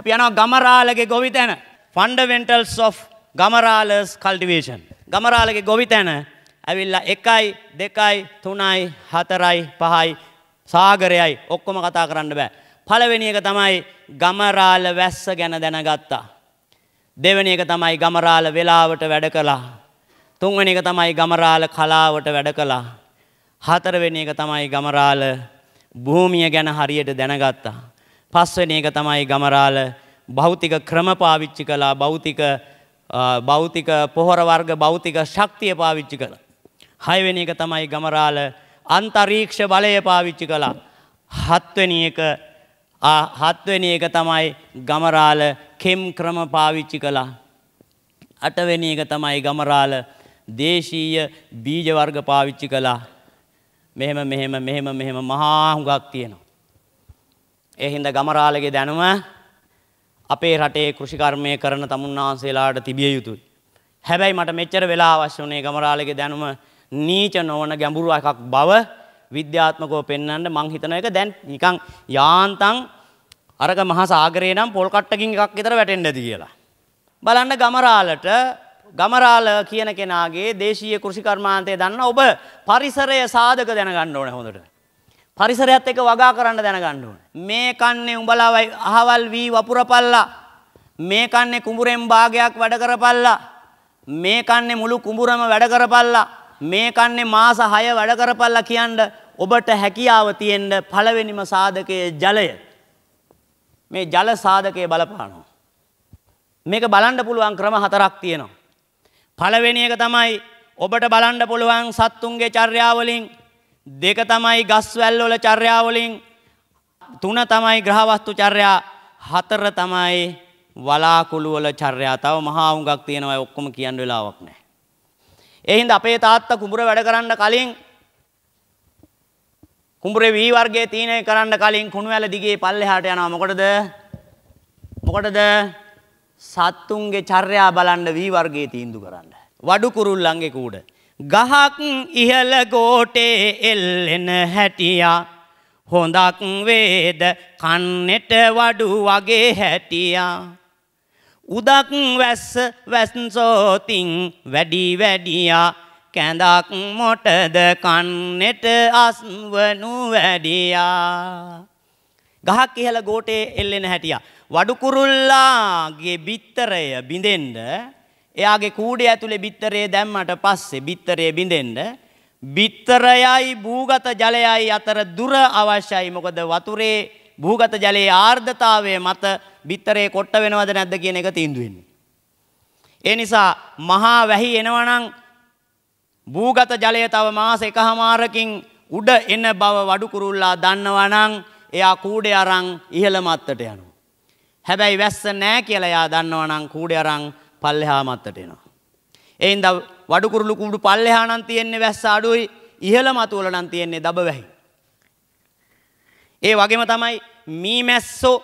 අපි යනවා ගමරාලගේ ගොවිතැන ෆන්ඩමෙන්ටල්ස් of ගමරාලස් කල්ටිවේෂන්. ගමරාලගේ ගොවිතැන ඇවිල්ලා එකයි දෙකයි තුනයි හතරයි පහයි සාගරයයි ඔක්කොම කතා කරන්න බෑ. පළවෙනි එක තමයි ගමරාල වැස්ස ගැන දැනගත්තා. දෙවැනි එක තමයි ගමරාල වෙලාවට වැඩ කළා. තුන්වැනි එක තමයි ගමරාල කලාවට වැඩ කළා. හතරවෙනි එක තමයි ගමරාල භූමිය ගැන හරියට දැනගත්තා. පස්වෙන එක තමයි ගමරාල භෞතික ක්‍රම පාවිච්චි කළා භෞතික භෞතික පොහොර වර්ග භෞතික ශක්තිය පාවිච්චි කළා. හයවෙනි එක තමයි ගමරාල අන්තරීක්ෂ බලය පාවිච්චි කළා. හත්වෙනි එක හත්වෙනි එක තමයි ගමරාල කෙම් ක්‍රම පාවිච්චි කළා. අටවෙනි එක තමයි ගමරාල දේශීය බීජ වර්ග පාවිච්චි කළා. මෙහෙම මෙහෙම මෙහෙම මෙහෙම මහා හුඟක් තියෙනවා. ඒ හින්දා ගමරාලගේ දැනුම අපේ රටේ කෘෂිකර්මය කරන තමුන්නාන්සේලාට තිබිය යුතුයි. හැබැයි මට මෙච්චර වෙලා අවශ්‍ය වුණේ ගමරාලගේ දැනුම නීච නොවන ගැඹුරු එකක් බව විද්‍යාත්මකව පෙන්වන්න මං හිතන එක දැන් නිකන් යාන්තම් අරක මහා සාගරේ නම් පොල් කට්ටකින් එකක් විතර වැටෙන්න ඇති කියලා. බලන්න ගමරාලට ගමරාල කියන කෙනාගේ දේශීය කෘෂිකර්මාන්තය දන්න ඔබ පරිසරය සාධක දැනගන්න ඕනේ හොඳට. පරිසරයත් එක වගා කරන්න දැනගන්න ඕන. මේ කන්නේ උඹලා අහවල් වී වපුරපල්ලා. මේ කන්නේ කුඹුරෙන් භාගයක් වැඩ කරපල්ලා. මේ කන්නේ මුළු කුඹුරම වැඩ කරපල්ලා. මේ කන්නේ මාස 6 වැඩ කරපල්ලා කියනද ඔබට හැකියාව තියෙන්න පළවෙනිම සාධකයේ ජලය. මේ ජල සාධකයේ බලපානවා. මේක බලන්න පුළුවන් ක්‍රම හතරක් තියෙනවා. පළවෙනි එක තමයි ඔබට බලන්න පුළුවන් සත්තුන්ගේ චර්යාවලින් දෙක තමයි ගස්වැල් වල චර්යා වලින් තුන තමයි ග්‍රහවස්තු චර්යා හතර තමයි වලාකුළු වල චර්යා තව මහා උඟක් තියෙනවා ඒ ඔක්කොම කියන්න වෙලාවක් නැහැ. ඒ හින්දා අපේ තාත්තා කුඹුර වැඩ කරන්න කලින් කුඹුරේ වී වර්ගයේ තීනය කරන්න කලින් කුණුවැල දිගේ පල්ලෙහාට යනවා මොකටද මොකටද සත්තුන්ගේ චර්යා බලන්න වී වර්ගයේ තීන්දු කරන්න වඩු කුරුල්ලන්ගේ කූඩ ගහක් ඉහළ ගෝටේ එල්ලෙන හැටියා හොඳක් වේද කන්නෙට වඩු වගේ හැටියා උදක් වැස්ස වැස්සෝතින් වැඩි වැඩියා කැඳක් මොටද කන්නෙට අස්වනු වැඩියා ගහක් ඉහළ ගෝටේ එල්ලෙන හැටියා වඩු කුරුල්ලාගේ බිත්තරය බිඳෙන්න එයාගේ කූඩේ ඇතුලේ බිත්තරේ දැම්මට පස්සේ බිත්තරේ බිඳෙන්න බිත්තරයයි භූගත ජලයයි අතර දුර අවශ්‍යයි මොකද වතුරේ භූගත ජලයේ ආර්ධතාවය මත බිත්තරේ කොට්ට වෙනවද නැද්ද කියන එක තීන්දුව වෙන්නේ. ඒ නිසා මහා වැහි එනවා නම් භූගත ජලය තව මාස එකහමාරකින් උඩ එන බව වඩු කුරුල්ලා දන්නවා නම් එයා කූඩේ අරන් ඉහළ මත්තට යනවා. හැබැයි වැස්ස නෑ කියලා එයා දන්නවා නම් කූඩේ අරන් පල්ලෙහා මත්තට එනවා. එයින්ද වඩුකුරුළු කුඩු පල්ලෙහා නම් තියෙන්නේ වැස්ස අඩුයි ඉහළ මතුවල නම් තියෙන්නේ දබ වැහි. ඒ වගේම තමයි මී මැස්සෝ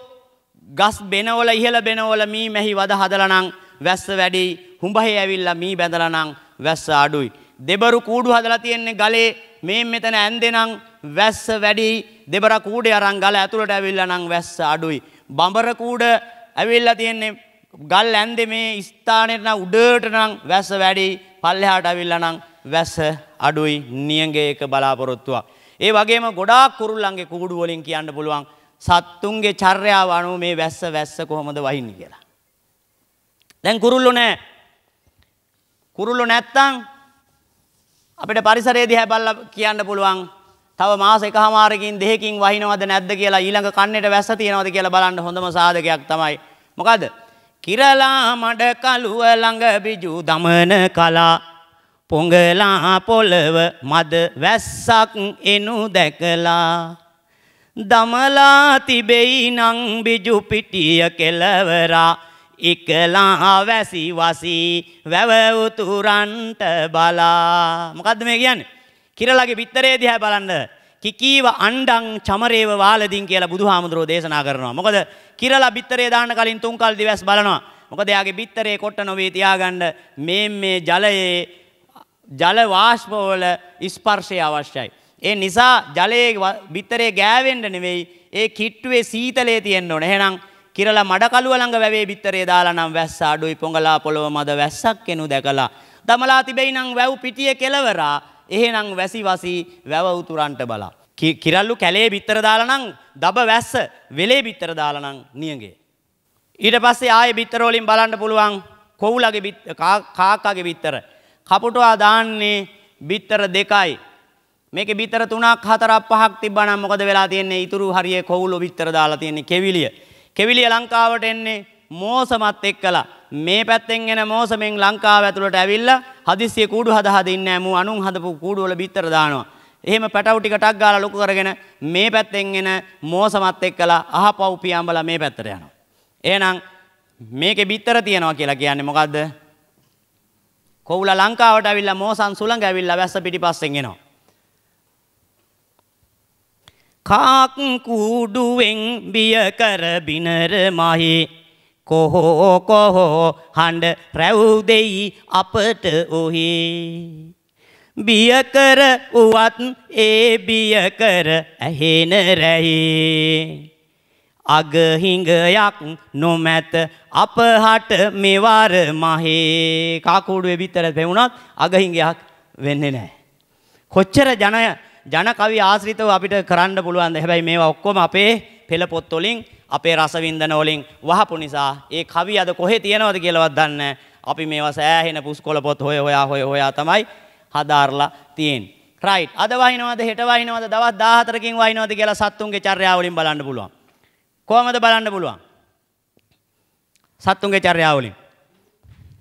ගස් බෙනවල ඉහළ බෙනවල මී මැහි වද හදලා නම් වැස්ස වැඩි හුඹහේ ඇවිල්ලා මී බැඳලා නම් වැස්ස අඩුයි. දෙබරු කූඩු හදලා තියෙන්නේ ගලේ මේ මෙතන ඇන්දෙනම් වැස්ස වැඩි දෙබර කූඩේ අරන් ගල ඇතුළට ඇවිල්ලා නම් වැස්ස අඩුයි. බඹර කූඩ ඇවිල්ලා තියෙන්නේ ගල් ඇන්ද මේ ස්ථානයට නම් උඩට නම් වැස වැඩි පල්ලෙහාට ඇවිල්ලා නම් වැස අඩුයි නියඟේ එක බලාපොරොත්තුවක්. ඒ වගේම ගොඩාක් කුරුල්ලන්ගේ කුඩු වලින් කියන්න පුළුවන් සත්තුන්ගේ චර්යාව අනුව මේ වැස්ස වැස්ස කොහොමද වහින්නේ කියලා. දැන් කුරුල්ලෝ නැහැ. කුරුල්ලෝ නැත්තම් අපිට පරිසරයේ දිහා බලලා කියන්න පුළුවන් තව මාස එකහමාරකින් දෙකකින් වහිනවද නැද්ද කියලා ඊළඟ කන්නේට වැස්ස තියෙනවද කියලා බලන්න හොඳම සාධකයක් තමයි. මොකද කිරලා මඩ කලුව ළඟ බිජු දමන කලා පොඟලා පොළව මද වැස්සක් එනු දැකලා දමලා තිබෙයි නං බිජු පිටිය කෙලවරා එකලා වැසි වසි වැව උතුරන්ට බලා මොකද්ද මේ කියන්නේ කිරලාගේ පිටරේ දිහා බලන්න කිකීව අණ්ඩං චමරේව වාලදින් කියලා බුදුහාමුදුරෝ දේශනා කරනවා. මොකද කිරලා බිත්තරේ දාන්න කලින් තුන්කල් දිවස් බලනවා. මොකද එයාගේ බිත්තරේ කොට නොවේ තියාගන්න මේ මේ ජලයේ ජල වාෂ්ප වල ස්පර්ශය අවශ්‍යයි. ඒ නිසා ජලයේ බිත්තරේ ගෑවෙන්න නෙවෙයි ඒ කිට්ටුවේ සීතලේ තියෙන්න ඕන. එහෙනම් කිරලා මඩ කළුව ළඟ වැවේ බිත්තරේ දාලා නම් වැස්ස අඩුයි පොඟලා පොළව මද වැස්සක් කෙනු දැකලා. දමලා තිබෙයි නම් වැව් පිටියේ කෙලවරා එහෙනම් වැසි වසී වැව උතුරන්ට බලා. කිරල්ලු කැලේ බිත්තර දාලා නම් දබ වැස්ස වෙලේ බිත්තර දාලා නම් නියඟේ. ඊට පස්සේ ආයේ බිත්තර වලින් බලන්න පුළුවන් කොවුලගේ කාකාගේ බිත්තර. කපුටුවා දාන්නේ බිත්තර දෙකයි. මේක බිතර තුනක් හතරක් පහක් තිබ්බනම් මොකද වෙලා තියෙන්නේ? ඊතුරු හරියේ කොවුලෝ බිතර දාලා තියෙන්නේ කෙවිලිය. කෙවිලිය ලංකාවට එන්නේ මෝසමත් එක්කලා. මේ පැත්තෙන් එන මෝසමෙන් ලංකාව ඇතුළට ඇවිල්ලා හදිස්සිය කූඩු හද හද ඉන්නේ මූ අනුන් හදපු කූඩු වල බිත්තර දානවා. එහෙම පැටවු ටික ටක් ගාලා ලොකු කරගෙන මේ පැත්තෙන් එන මෝසමත් එක්කලා අහපව් පියාඹලා මේ පැත්තට යනවා. එහෙනම් මේකේ බිත්තර තියනවා කියලා කියන්නේ මොකද්ද? කොවුල ලංකාවට ඇවිල්ලා මෝසන් සුළඟ ඇවිල්ලා වැස්ස පිටිපස්සෙන් එනවා. කාක් කූඩුවෙන් බිය කර බිනර මහේ කොහෝ කොහෝ හඬ රැව් දෙයි අපට ඔහි බිය කර උවත් ඒ බිය කර ඇහෙන රැහි අගහිඟයක් නොමැත අපහට මෙවර මහේ කාකුඩුවේ විතර පෙවුණත් අගහිඟයක් වෙන්නේ නැහැ. කොච්චර ජන ජන කවි ආශ්‍රිතව අපිට කරන්න පුළුවන්ද? හැබැයි මේවා ඔක්කොම අපේ පෙළ පොත් වලින් අපේ රසවින්දන වලින් වහපු නිසා ඒ කවි අද කොහේ තියෙනවද කියලාවත් දන්නේ අපි මේවා සෑහෙන පුස්කොළ පොත් හොය හොයා හොය හොයා තමයි හදාarලා තියෙන්නේ. රයිට්. අද වහිනවද හෙට වහිනවද දවස් 14කින් වහිනවද කියලා සත්තුන්ගේ චර්යාව වලින් බලන්න පුළුවන්. කොහමද බලන්න පුළුවන්? සත්තුන්ගේ චර්යාව වලින්.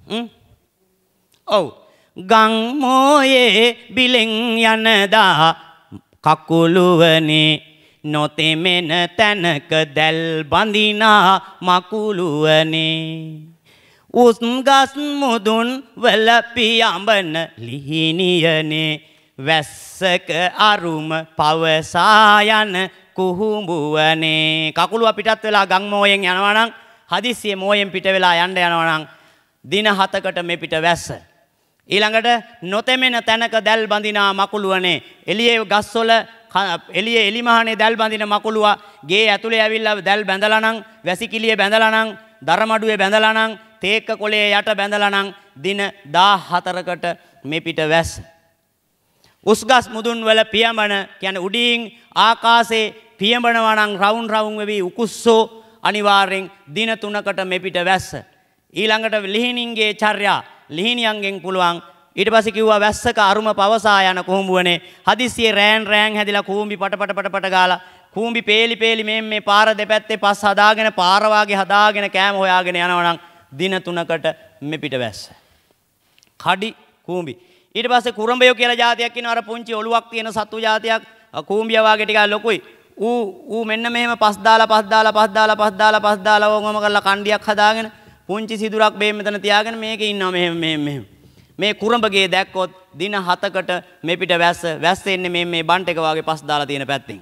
හ්ම්. ඔව්. ගම් මොයේ බිලෙන් යනදා කකුළුවනේ නොතෙමෙන තැනක දැල් බඳිනා මකුලුවනේ උස් ගස් මුදුන් වල පියඹන ලිහිණියනේ වැස්සක අරුම පවසා යන කුහුඹුවනේ කකුලුව පිටත් වෙලා ගම් මොයෙන් යනවා නම් හදිස්සියේ මොයෙන් පිට වෙලා යන්න යනවා නම් දින 7කට මේ පිට වැස්ස ඊළඟට නොතෙමෙන තැනක දැල් බඳිනා මකුළුවනේ එළියේ ගස්වල එළියේ එලිමහනේ දැල් බඳින මකුළුවා ගේ ඇතුලේ ඇවිල්ලා දැල් බැඳලා නම් වැසිකිළියේ බැඳලා නම් දරමඩුවේ බැඳලා නම් තේක්ක කොළයේ යට බැඳලා නම් දින 14කට මෙපිට වැස්ස උස්ගස් මුදුන් වල පියඹන කියන්නේ උඩින් ආකාශේ පියඹනවා නම් රවුන් රවුන් වෙවි උකුස්සෝ අනිවාර්යෙන් දින 3කට මෙපිට වැස්ස ඊළඟට ලිහිණින්ගේ චර්යා ලිහිණියන්ගෙන් පුළුවන් ඊට පස්සේ කිව්වා වැස්සක අරුම පවසා යන කුඹුවනේ හදිස්සියේ රෑන් රෑන් හැදිලා කූඹි පටපට පටපට ගාලා කූඹි පේලි පේලි මෙම් මේ පාර දෙපැත්තේ පස් හදාගෙන පාර වාගේ හදාගෙන කෑම හොයාගෙන යනවනම් දින තුනකට මෙපිට වැස්ස. කඩි කූඹි. ඊට පස්සේ කුරඹයෝ කියලා જાතියක් ඉන්න අර පුංචි ඔලුවක් තියෙන සතු જાතියක් කූඹිය වාගේ ටිකක් ලොකුයි. ඌ ඌ මෙන්න මෙහෙම පස් දාලා පස් දාලා පස් දාලා පස් දාලා පස් දාලා ඕගොම කරලා කණ්ඩියක් හදාගෙන පුංචි සිදුරක් මේ මෙතන තියාගෙන මේක ඉන්නවා මෙහෙම මෙහෙම මෙහෙම. මේ කුරඹගේ දැක්කොත් දින 7කට මේ පිට වැස්ස වැස්ස එන්නේ මේ මේ බන්ට් එක වාගේ පස් දාලා තියෙන පැත්තෙන්.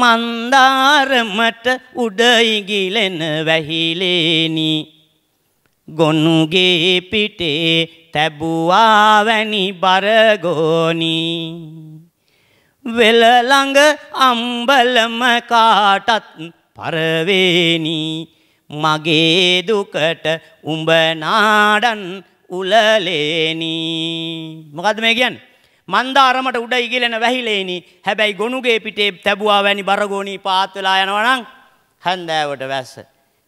මන්දාරමට උඩ ඉගිලෙන වැහිලේනි ගොනුගේ පිටේ තැබුවා වැනි බරගෝනි වෙල ළඟ අම්බලම කාටත් පරවේනි මගේ දුකට උඹ නාඩන් උලලේනි මොකද්ද මේ කියන්නේ මන්දාරමට උඩ ඉගිලෙන වැහිලේනි හැබැයි ගොනුගේ පිටේ තැබුවා වැනි බරගෝණී පාත් වෙලා යනවා නම් හැන්දෑවට වැස්ස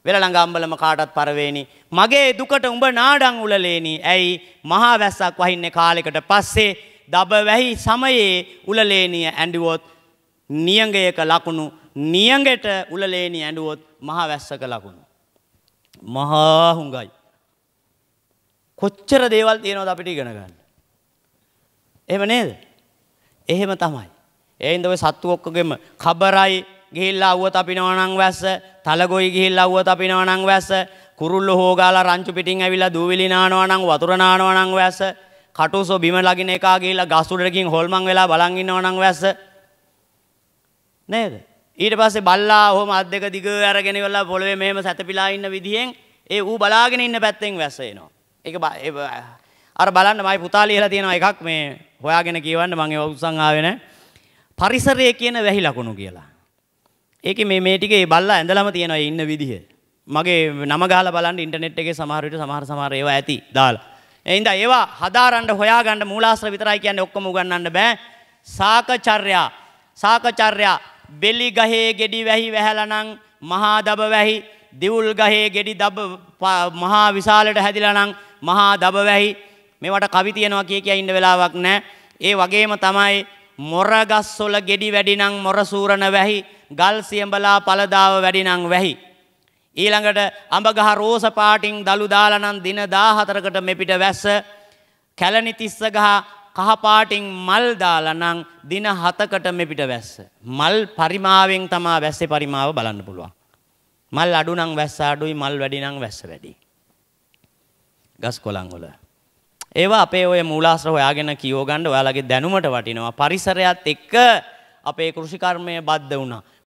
වෙලළඟ අම්බලම කාටත් පරවේනි මගේ දුකට උඹ නාඩන් උලලේනි ඇයි මහා වැස්සක් වහින්නේ කාලෙකට පස්සේ දබ වැහි සමයේ උලලේනිය ඇඬුවොත් නියඟයක ලකුණු නියඟට උලලේනි ඇඬුවොත් මහා වැස්සක ලකුණු මහා හුඟයි. කොච්චර දේවල් තියෙනවද අපිට ඉගෙන ගන්න. එහෙම නේද? එහෙම තමයි. ඒ හින්දා ඔය සත්තු ඔක්කොගෙම කබරයි ගිහිල්ලා අවුවත් අපිනවා නම් වැස්ස, තලගොයි ගිහිල්ලා අවුවත් අපිනවා නම් වැස්ස, කුරුල්ලෝ හොගාලා රංචු පිටින් ඇවිල්ලා දූවිලි නානවා නම් වතුර නානවා නම් වැස්ස, කටුසෝ බිම ලගින එකා ගිහිල්ලා ගස් උඩරකින් හොල්මන් වෙලා බලන් ඉන්නවා නම් වැස්ස. නේද? ඊට පස්සේ බල්ලා ඔහොම අත් දෙක දිග අරගෙන ඉවරලා පොළවේ මෙහෙම සැතපීලා ඉන්න විදිහෙන් ඒ ඌ බලාගෙන ඉන්න පැත්තෙන් වැස්ස එනවා. ඒක අර බලන්න මයි පුතා ලියලා තියෙනවා එකක් මේ හොයාගෙන කියවන්න මම ඒක උත්සන් ආවේ නැහැ. පරිසරය කියන වැහි ලකුණු කියලා. ඒකේ මේ මේ ටිකේ බල්ලා ඇඳලම තියෙනවා ඉන්න විදිහ. මගේ නම ගහලා බලන්න ඉන්ටර්නෙට් එකේ සමහර විට සමහර සමහර ඒවා ඇති දාලා. එහෙනම් ඒවා හදාරන්න හොයාගන්න මූලාශ්‍ර විතරයි කියන්නේ ඔක්කොම උගන්නන්න බෑ. සාකචර්යා සාකචර්යා බෙලි ගහේ ගෙඩි වැහි වැහැලනං මහා දබ වැහි දිවුල් ගහේ ගෙඩි දබ මහා විශාලට හැදිලනං මහා දබ වැහි මේවට කවි තියනවා කිය කිය ඉන්න වෙලාවක් නැහැ. ඒ වගේම තමයි මොර ගස්වල ගෙඩි වැඩි නම් මොර සූරණ වැහි, ගල් සියඹලා පළදාව වැඩි නම් වැහි. ඊළඟට අඹගහ රෝස පාටින් දලු දාලා නම් දින 14කට මෙපිට වැස්ස කැලණි තිස්ස ගහ කහපාටින් මල් දාලා නම් දින 7කට මෙපිට වැස්ස. මල් පරිමාවෙන් තමයි වැස්සේ පරිමාව බලන්න පුළුවන්. මල් අඩු නම් වැස්ස අඩුයි, මල් වැඩි නම් වැස්ස වැඩි. ගස් කොළන් වල. ඒවා අපේ ඔය මූලාශ්‍ර හොයාගෙන කියෝ ගන්න ඔයාලගේ දැනුමට වටිනවා. පරිසරයත් එක්ක අපේ කෘෂිකර්මය බද්ධ වුණා.